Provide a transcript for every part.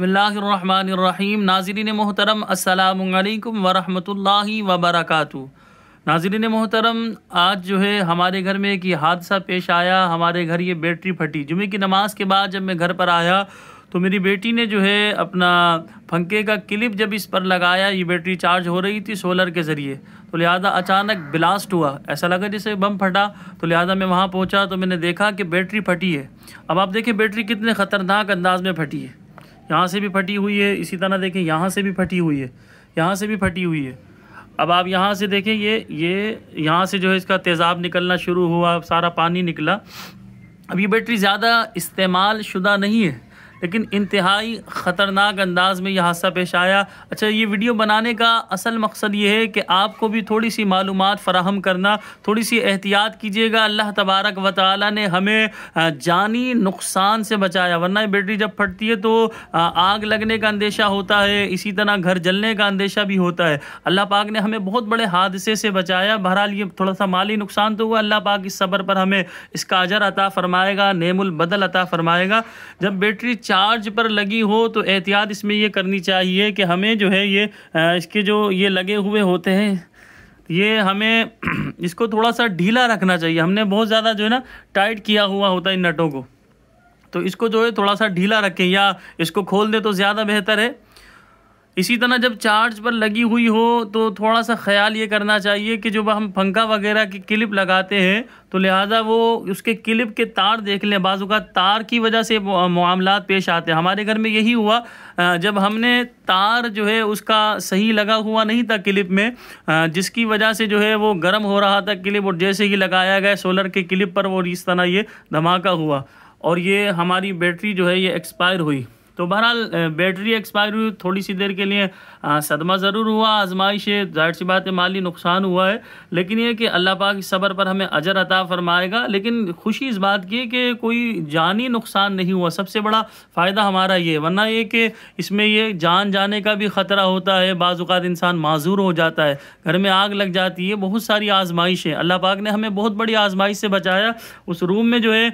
बसमीम नाजरीन मोहतरम अल्लाम वरहि वबरक नाजरीन मोहतरम आज जो है हमारे घर में एक ये हादसा पेश आया हमारे घर ये बैटरी फटी जुमे की नमाज़ के बाद जब मैं घर पर आया तो मेरी बेटी ने जो है अपना फंके का क्लिप जब इस पर लगाया ये बैटरी चार्ज हो रही थी सोलर के ज़रिए तो लिहाजा अचानक ब्लास्ट हुआ ऐसा लगा जैसे बम फटा तो लिहाजा मैं वहाँ पहुँचा तो मैंने देखा कि बैटरी फटी है अब आप देखें बैटरी कितने ख़तरनाक अंदाज में फटी है यहाँ से भी फटी हुई है इसी तरह देखें यहाँ से भी फटी हुई है यहाँ से भी फटी हुई है अब आप यहाँ से देखें ये ये यहाँ से जो है इसका तेज़ाब निकलना शुरू हुआ सारा पानी निकला अब ये बैटरी ज़्यादा इस्तेमाल शुदा नहीं है लेकिन इंतहाई ख़तरनाक अंदाज में यह हादसा पेश आया अच्छा ये वीडियो बनाने का असल मकसद ये है कि आपको भी थोड़ी सी मालूम फ़राहम करना थोड़ी सी एहतियात कीजिएगा अल्लाह तबारक व ताली ने हमें जानी नुकसान से बचाया वरना बैटरी जब फटती है तो आग लगने का अंदेशा होता है इसी तरह घर जलने का अंदेशा भी होता है अल्लाह पाक ने हमें बहुत बड़े हादसे से बचाया बहरहाल ये थोड़ा सा माली नुकसान तो हुआ अल्लाह पाक इस सबर पर हमें इसका अजर अता फ़रमाएगा नेमुल बदल अता फ़रमाएगा जब बैटरी चार्ज पर लगी हो तो एहतियात इसमें ये करनी चाहिए कि हमें जो है ये इसके जो ये लगे हुए होते हैं ये हमें इसको थोड़ा सा ढीला रखना चाहिए हमने बहुत ज़्यादा जो है ना टाइट किया हुआ होता है इन नटों को तो इसको जो है थोड़ा सा ढीला रखें या इसको खोल दें तो ज़्यादा बेहतर है इसी तरह जब चार्ज पर लगी हुई हो तो थोड़ा सा ख्याल ये करना चाहिए कि जब हम पंखा वगैरह की क्लिप लगाते हैं तो लिहाजा वो उसके क्लिप के तार देख लें बाजू का तार की वजह से मामला पेश आते हैं हमारे घर में यही हुआ जब हमने तार जो है उसका सही लगा हुआ नहीं था क्लिप में जिसकी वजह से जो है वो गर्म हो रहा था क्लिप और जैसे ही लगाया गया सोलर के क्लिप पर वो इस तरह ये धमाका हुआ और ये हमारी बैटरी जो है ये एक्सपायर हुई तो बहरहाल बैटरी एक्सपायर हुई थोड़ी सी देर के लिए सदमा ज़रूर हुआ आजमाइश है जाहिर सी बात है माली नुकसान हुआ है लेकिन यह कि अल्लाह पाक इस सबर पर हमें अजर अता फरमाएगा लेकिन खुशी इस बात की कि कोई जानी नुकसान नहीं हुआ सबसे बड़ा फ़ायदा हमारा ये वरना ये कि इसमें ये जान जाने का भी ख़तरा होता है बाज़ात इंसान माजूर हो जाता है घर में आग लग जाती है बहुत सारी आजमाइश है अल्लाह पाक ने हमें बहुत बड़ी आजमाइश से बचाया उस रूम में जो है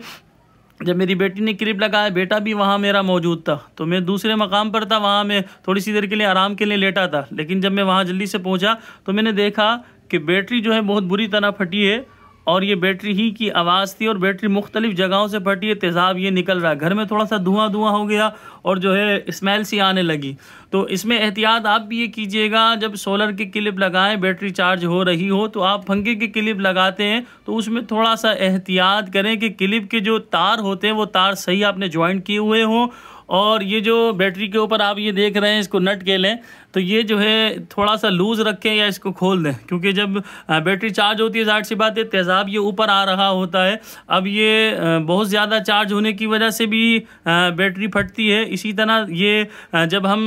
जब मेरी बेटी ने क्रिप लगाया बेटा भी वहाँ मेरा मौजूद था तो मैं दूसरे मकाम पर था वहाँ मैं थोड़ी सी देर के लिए आराम के लिए लेटा था लेकिन जब मैं वहाँ जल्दी से पहुँचा तो मैंने देखा कि बैटरी जो है बहुत बुरी तरह फटी है और ये बैटरी ही की आवाज़ थी और बैटरी मुख्तलिफ जगहों से फटी है तेज़ाब ये निकल रहा है घर में थोड़ा सा धुआं धुआं हो गया और जो है स्मेल सी आने लगी तो इसमें एहतियात आप भी ये कीजिएगा जब सोलर की क्लिप लगाएं बैटरी चार्ज हो रही हो तो आप पंखे की क्लिप लगाते हैं तो उसमें थोड़ा सा एहतियात करें कि क्लिप के जो तार होते हैं वो तार सही आपने ज्वाइंट किए हुए हों और ये जो बैटरी के ऊपर आप ये देख रहे हैं इसको नट के लें तो ये जो है थोड़ा सा लूज़ रखें या इसको खोल दें क्योंकि जब बैटरी चार्ज होती है ज़ाहिर सी बात है तेज़ाब ये ऊपर आ रहा होता है अब ये बहुत ज़्यादा चार्ज होने की वजह से भी बैटरी फटती है इसी तरह ये जब हम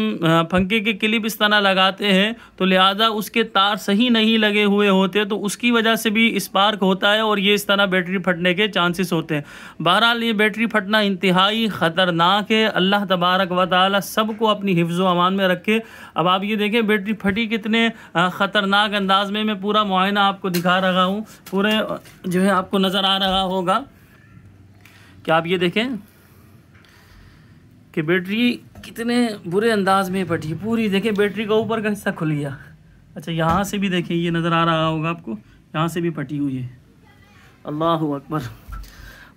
पंखे के क्लिप इस तरह लगाते हैं तो लिहाजा उसके तार सही नहीं लगे हुए होते तो उसकी वजह से भी स्पार्क होता है और ये इस तरह बैटरी फटने के चांसेस होते हैं बहरहाल ये बैटरी फटना इंतहाई ख़तरनाक है अल्लाह तबारक व ताली सबको अपनी हिफ्ज़ अमान में रखे अब आप ये देखें बैटरी फटी कितने ख़तरनाक अंदाज में मैं पूरा मुआयना आपको दिखा रहा हूँ पूरे जो है आपको नज़र आ रहा होगा कि आप ये देखें कि बैटरी कितने बुरे अंदाज में फटी पूरी देखें बैटरी का ऊपर का हिस्सा खुल गया अच्छा यहाँ से भी देखें ये नज़र आ रहा होगा आपको यहाँ से भी फटी हुई है अल्लाह अकबर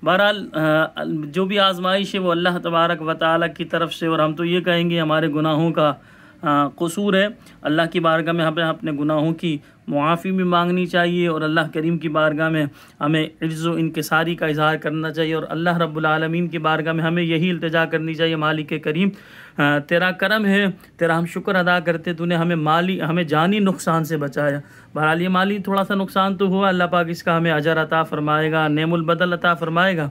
बहरहाल जो भी आजमाइश है वो अल्लाह तबारक व ताली की तरफ से और हम तो ये कहेंगे हमारे गुनाहों का कसूर है अल्लाह की बारगाह में हमें अपने गुनाहों की मुआफ़ी भी मांगनी चाहिए और अल्लाह करीम की बारगाह में हमें इज्ज़ इनकसारी का इजहार करना चाहिए और अल्लाह रब्लमीन की बारगाह में हमें यही इल्तजा करनी चाहिए मालिक करीम तेरा करम है तेरा हम शुक्र अदा करते तूने हमें माली हमें जानी नुकसान से बचाया बहरहाल ये माली थोड़ा सा नुकसान तो हुआ अल्लाह पाक इसका हमें अजर अता फ़रमाएगा नेमुलबदल अता फ़रमाएगा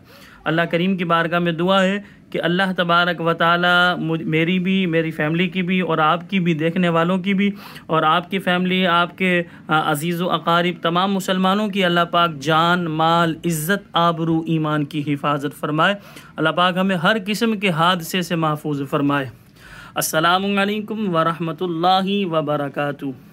अल्लाह करीम की बारगाह में दुआ है कि अल्लाह तबारक व ताली मेरी भी मेरी फैमिली की भी और आपकी भी देखने वालों की भी और आपकी फैमिली आपके अजीज़ अकारीब तमाम मुसलमानों की अल्लाह पाक जान माल इज़्ज़त आबरू ईमान की हिफाजत फ़रमाए अल्लाह पाक हमें हर किस्म के हादसे से महफूज फ़रमाए असलकम वरहमल वर्का